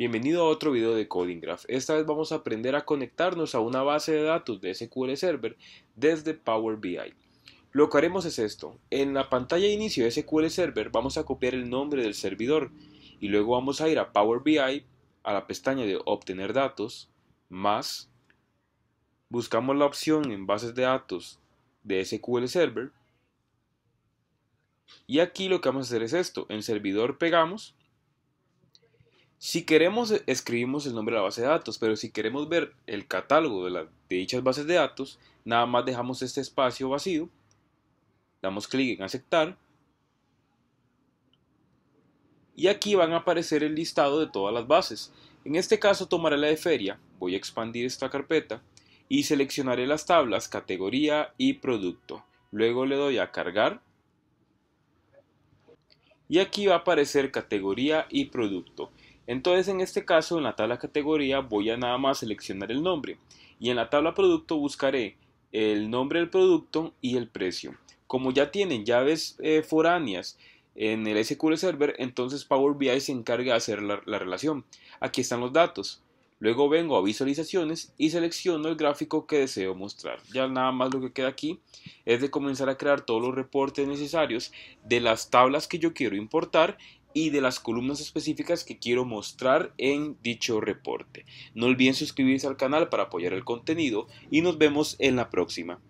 Bienvenido a otro video de Coding Graph. Esta vez vamos a aprender a conectarnos a una base de datos de SQL Server desde Power BI. Lo que haremos es esto. En la pantalla de inicio de SQL Server vamos a copiar el nombre del servidor y luego vamos a ir a Power BI, a la pestaña de Obtener datos, más, buscamos la opción en bases de datos de SQL Server y aquí lo que vamos a hacer es esto. En servidor pegamos si queremos, eh, escribimos el nombre de la base de datos, pero si queremos ver el catálogo de, dichas bases de datos, nada más dejamos este espacio vacío, damos clic en aceptar, y aquí van a aparecer el listado de todas las bases. En este caso tomaré la de feria, voy a expandir esta carpeta y seleccionaré las tablas categoría y producto. Luego le doy a cargar y aquí va a aparecer categoría y producto. Entonces en este caso en la tabla categoría voy a nada más seleccionar el nombre y en la tabla producto buscaré el nombre del producto y el precio. Como ya tienen llaves eh, foráneas en el SQL Server, entonces Power BI se encarga de hacer la relación. Aquí están los datos. Luego vengo a visualizaciones y selecciono el gráfico que deseo mostrar. Ya nada más lo que queda aquí es de comenzar a crear todos los reportes necesarios de las tablas que yo quiero importar y de las columnas específicas que quiero mostrar en dicho reporte. No olviden suscribirse al canal para apoyar el contenido y nos vemos en la próxima.